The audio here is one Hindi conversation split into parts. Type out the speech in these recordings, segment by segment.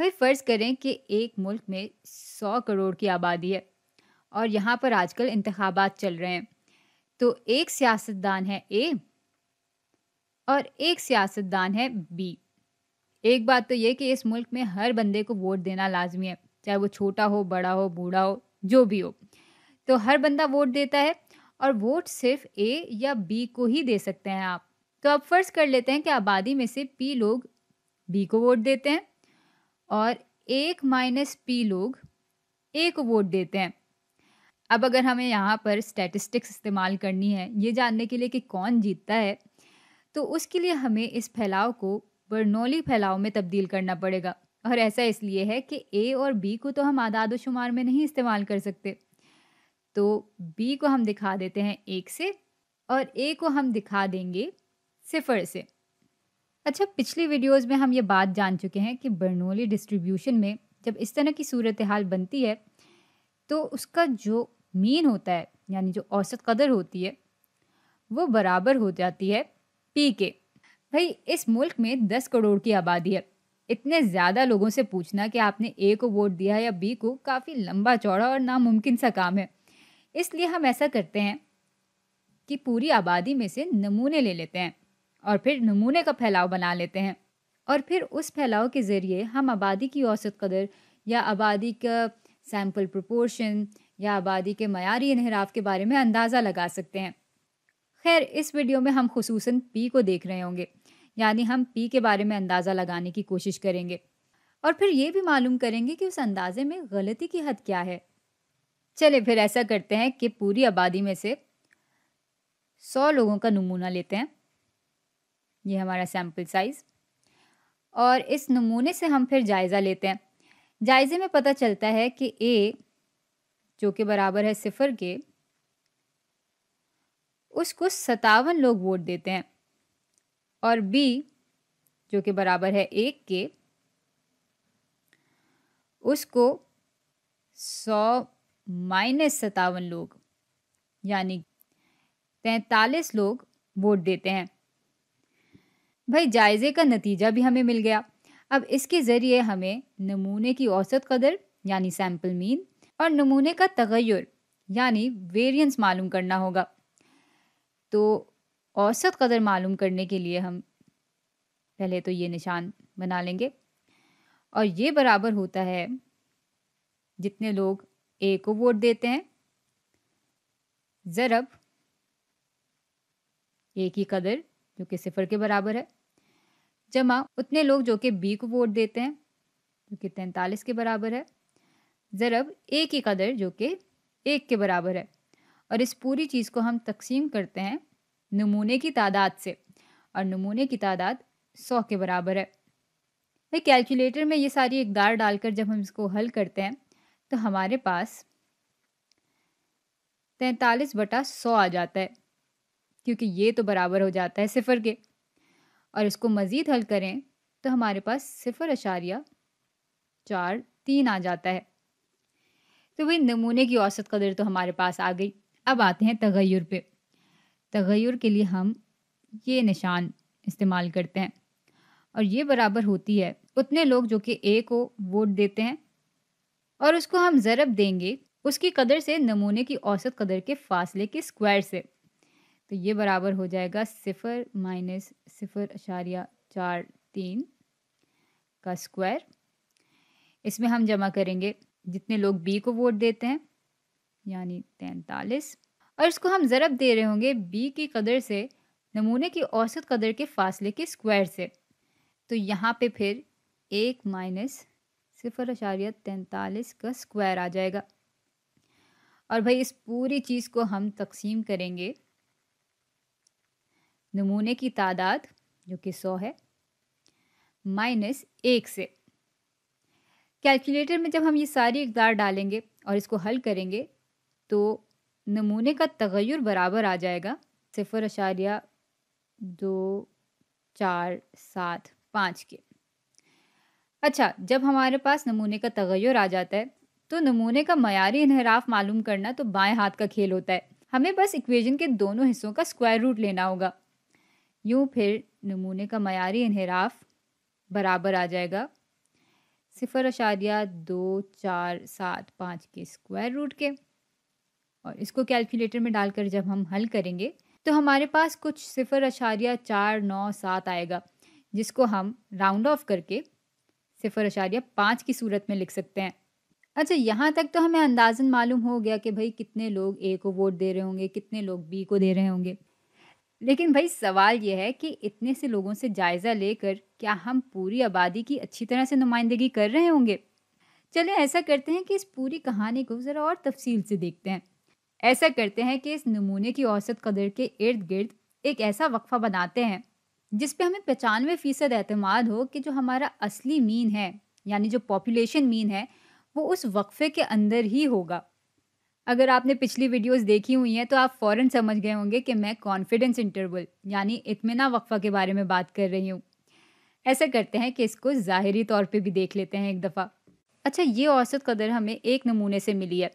भाई फर्ज करें कि एक मुल्क में सौ करोड़ की आबादी है और यहाँ पर आजकल इंतबात चल रहे हैं तो एक सियासतदान है ए और एक सियासतदान है बी एक बात तो ये कि इस मुल्क में हर बंदे को वोट देना लाजमी है चाहे वो छोटा हो बड़ा हो बूढ़ा हो जो भी हो तो हर बंदा वोट देता है और वोट सिर्फ ए या बी को ही दे सकते हैं आप तो अब फर्ज कर लेते हैं कि आबादी में से पी लोग बी को वोट देते हैं और एक माइनस पी लोग ए को वोट देते हैं अब अगर हमें यहाँ पर स्टैटिस्टिक्स इस्तेमाल करनी है ये जानने के लिए कि कौन जीतता है तो उसके लिए हमें इस फैलाव को बर्नौली फैलाव में तब्दील करना पड़ेगा और ऐसा इसलिए है कि ए और बी को तो हम आदाद शुमार में नहीं इस्तेमाल कर सकते तो बी को हम दिखा देते हैं एक से और ए को हम दिखा देंगे सिफर से अच्छा पिछली वीडियोस में हम ये बात जान चुके हैं कि बर्नोली डिस्ट्रीब्यूशन में जब इस तरह की सूरत हाल बनती है तो उसका जो मीन होता है यानी जो औसत कदर होती है वो बराबर हो जाती है पी के भाई इस मुल्क में दस करोड़ की आबादी है इतने ज़्यादा लोगों से पूछना कि आपने ए को वोट दिया या बी को काफ़ी लंबा चौड़ा और नामुमकिन सा काम है इसलिए हम ऐसा करते हैं कि पूरी आबादी में से नमूने ले लेते हैं और फिर नमूने का फैलाव बना लेते हैं और फिर उस फैलाव के ज़रिए हम आबादी की औसत कदर या आबादी का सैम्पल प्रोपोर्शन या आबादी के मैारी इनहराफ के बारे में अंदाज़ा लगा सकते हैं खैर इस वीडियो में हम खसूस पी को देख रहे होंगे यानी हम पी के बारे में अंदाज़ा लगाने की कोशिश करेंगे और फिर ये भी मालूम करेंगे कि उस अंदाज़े में गलती की हद क्या है चले फिर ऐसा करते हैं कि पूरी आबादी में से सौ लोगों का नमूना लेते हैं ये हमारा सैम्पल साइज़ और इस नमूने से हम फिर जायज़ा लेते हैं जायज़े में पता चलता है कि ए जो कि बराबर है सिफर के उसको सतावन लोग वोट देते हैं और बी जो कि बराबर है एक के उसको सौ माइनस सतावन लोग यानी तैतालीस लोग वोट देते हैं भाई जायज़े का नतीजा भी हमें मिल गया अब इसके ज़रिए हमें नमूने की औसत कदर यानी सैम्पल मीन और नमूने का तगैर यानी वेरियंस मालूम करना होगा तो औसत कदर मालूम करने के लिए हम पहले तो ये निशान बना लेंगे और ये बराबर होता है जितने लोग ए को वोट देते हैं ज़रब ए की कदर जो कि सिफर के बराबर है जमा उतने लोग जो कि बी को वोट देते हैं जो कि तैंतालीस के बराबर है ज़रब ए की कदर जो कि एक के बराबर है और इस पूरी चीज़ को हम तकसीम करते हैं नमूने की तादाद से और नमूने की तादाद सौ के बराबर है भाई कैलकुलेटर में ये सारी इकदार डालकर जब हम इसको हल करते हैं तो हमारे पास तैंतालीस बटा सौ आ जाता है क्योंकि ये तो बराबर हो जाता है सिफर के और इसको मज़ीद हल करें तो हमारे पास सिफर अशारिया चार तीन आ जाता है तो वही नमूने की औसत कदर तो हमारे पास आ गई अब आते हैं तगैर पे तगैर के लिए हम ये निशान इस्तेमाल करते हैं और ये बराबर होती है उतने लोग जो कि ए को वोट देते हैं और उसको हम ज़रब देंगे उसकी कदर से नमूने की औसत कदर के फासले के स्क्वायर से तो ये बराबर हो जाएगा सिफ़र माइनस सिफ़र अशारिया चार तीन का स्क्वायर इसमें हम जमा करेंगे जितने लोग बी को वोट देते हैं यानी तैंतालीस और इसको हम ज़रब दे रहे होंगे बी की कदर से नमूने की औसत कदर के फासले के स्क्वायर से तो यहाँ पे फिर एक माइनस सिफर अशारिया तैंतालीस का स्क्वायर आ जाएगा और भाई इस पूरी चीज़ को हम तकसीम करेंगे नमूने की तादाद जो कि सौ है माइनस एक से कैलकुलेटर में जब हम ये सारी इकदार डालेंगे और इसको हल करेंगे तो नमूने का तगैर बराबर आ जाएगा सिफर अशारिया दो चार सात पाँच के अच्छा जब हमारे पास नमूने का तगैर आ जाता है तो नमूने का मयारी इनहराफ मालूम करना तो बाएं हाथ का खेल होता है हमें बस इक्वेशन के दोनों हिस्सों का स्क्वायर रूट लेना होगा यूँ फिर नमूने का मैारी इनहराफ बराबर आ जाएगा सिफर अशारिया दो चार सात पाँच के स्क्वायर रूट के और इसको कैलकुलेटर में डालकर जब हम हल करेंगे तो हमारे पास कुछ सिफर अशारिया चार नौ सात आएगा जिसको हम राउंड ऑफ करके सिफर अशारिया पाँच की सूरत में लिख सकते हैं अच्छा यहाँ तक तो हमें अंदाजन मालूम हो गया कि भाई कितने लोग ए को वोट दे रहे होंगे कितने लोग बी को दे रहे होंगे लेकिन भाई सवाल यह है कि इतने से लोगों से जायज़ा लेकर क्या हम पूरी आबादी की अच्छी तरह से नुमाइंदगी कर रहे होंगे चलिए ऐसा करते हैं कि इस पूरी कहानी को ज़रा और तफसील से देखते हैं ऐसा करते हैं कि इस नमूने की औसत कदर के इर्द गिर्द एक ऐसा वक्फा बनाते हैं जिस पे हमें पचानवे फ़ीसद अहतमाद हो कि जो हमारा असली मीन है यानी जो पॉपुलेशन मीन है वो उस वक्फे के अंदर ही होगा अगर आपने पिछली वीडियोस देखी हुई हैं तो आप फ़ौरन समझ गए होंगे कि मैं कॉन्फिडेंस इंटरवल यानी इतमिना वक्फ़ा के बारे में बात कर रही हूँ ऐसा करते हैं कि इसको ज़ाहरी तौर पे भी देख लेते हैं एक दफ़ा अच्छा ये औसत कदर हमें एक नमूने से मिली है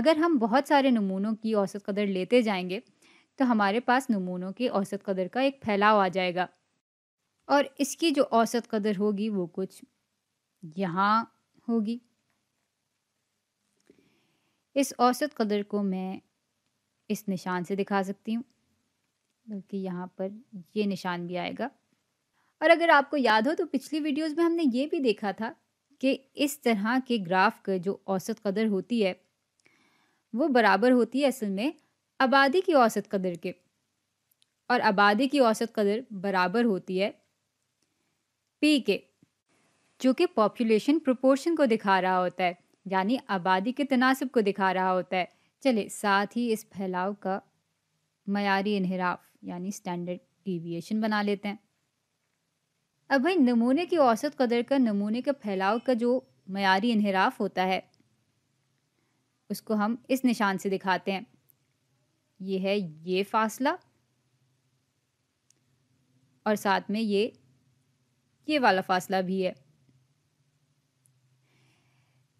अगर हम बहुत सारे नमूनों की औसत कदर लेते जाएंगे तो हमारे पास नमूनों की औसत कदर का एक फैलाव आ जाएगा और इसकी जो औसत कदर होगी वो कुछ यहाँ होगी इस औसत कदर को मैं इस निशान से दिखा सकती हूँ बल्कि यहाँ पर ये निशान भी आएगा और अगर आपको याद हो तो पिछली वीडियोस में हमने ये भी देखा था कि इस तरह के ग्राफ के जो औसत कदर होती है वो बराबर होती है असल में आबादी की औसत कदर के और आबादी की औसत कदर बराबर होती है पी के जो कि पॉपुलेशन प्रोपोर्शन को दिखा रहा होता है यानी आबादी के तनासब को दिखा रहा होता है चले साथ ही इस फैलाव का मयारी इनहराफ यानी स्टैंडर्ड डिविएशन बना लेते हैं अब भाई नमूने की औसत कदर का नमूने के फैलाव का जो मयारी इनहराफ होता है उसको हम इस निशान से दिखाते हैं ये है ये फासला और साथ में ये ये वाला फासला भी है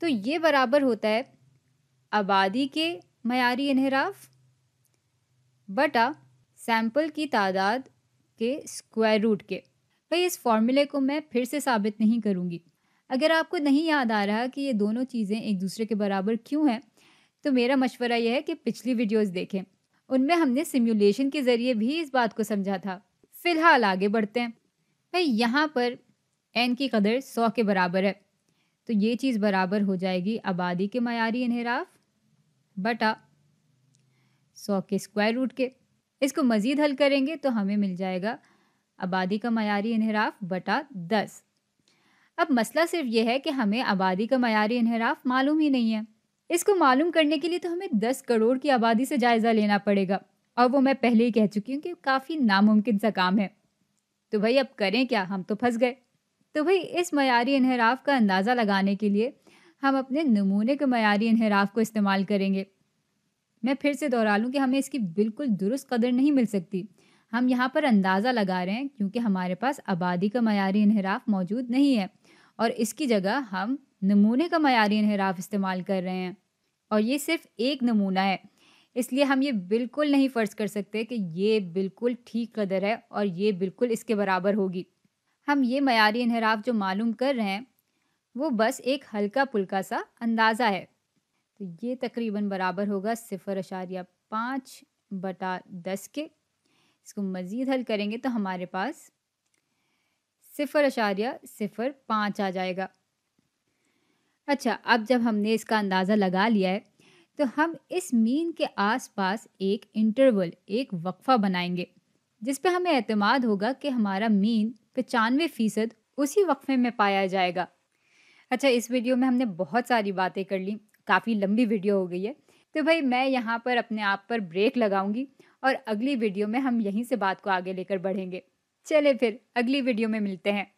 तो ये बराबर होता है आबादी के मैारी इनहराफ बटा सैम्पल की तादाद के स्क्वायर रूट के भाई इस फॉर्मूले को मैं फिर से साबित नहीं करूँगी अगर आपको नहीं याद आ रहा कि ये दोनों चीज़ें एक दूसरे के बराबर क्यों हैं तो मेरा मशवरा यह है कि पिछली वीडियोस देखें उनमें हमने सिमुलेशन के ज़रिए भी इस बात को समझा था फ़िलहाल आगे बढ़ते हैं भाई यहाँ पर एन की कदर सौ के बराबर है तो ये चीज़ बराबर हो जाएगी आबादी के मयारी इनहराफ बटा सौ के स्क्वायर रूट के इसको मज़ीद हल करेंगे तो हमें मिल जाएगा आबादी का मयारी इनहराफ बटा दस अब मसला सिर्फ ये है कि हमें आबादी का मयारी इनहराफ मालूम ही नहीं है इसको मालूम करने के लिए तो हमें दस करोड़ की आबादी से जायज़ा लेना पड़ेगा और वो मैं पहले ही कह चुकी हूँ कि काफ़ी नामुमकिन सा काम है तो भाई अब करें क्या हम तो फंस गए तो भाई इस मयारी इनहराफ का अंदाज़ा लगाने के लिए हम अपने नमूने के मयारी इनहराफ को इस्तेमाल करेंगे मैं फिर से दोहरा लूँ कि हमें इसकी बिल्कुल दुरुस्त कदर नहीं मिल सकती हम यहाँ पर अंदाज़ा लगा रहे हैं क्योंकि हमारे पास आबादी का मयारी इनहराफ मौजूद नहीं है और इसकी जगह हम नमूने का मयारी इनहराफ इस्तेमाल कर रहे हैं और ये सिर्फ एक नमूना है इसलिए हम ये बिल्कुल नहीं फ़र्ज़ कर सकते कि ये बिल्कुल ठीक कदर है और ये बिल्कुल इसके बराबर होगी हम ये मैारी इनहराफ जो मालूम कर रहे हैं वो बस एक हल्का पुल्का सा अंदाज़ा है तो ये तकरीबन बराबर होगा सिफर अशारिया पाँच बटा दस के इसको मज़ीद हल करेंगे तो हमारे पास सिफर अशारिया सिफर पाँच आ जाएगा अच्छा अब जब हमने इसका अंदाज़ा लगा लिया है तो हम इस मीन के आसपास एक इंटरवल एक वक्फ़ा बनाएंगे जिस पे हमें अतमाद होगा कि हमारा मीन पचानवे फीसद उसी वक्फे में पाया जाएगा अच्छा इस वीडियो में हमने बहुत सारी बातें कर ली काफ़ी लंबी वीडियो हो गई है तो भाई मैं यहाँ पर अपने आप पर ब्रेक लगाऊंगी और अगली वीडियो में हम यहीं से बात को आगे लेकर बढ़ेंगे चले फिर अगली वीडियो में मिलते हैं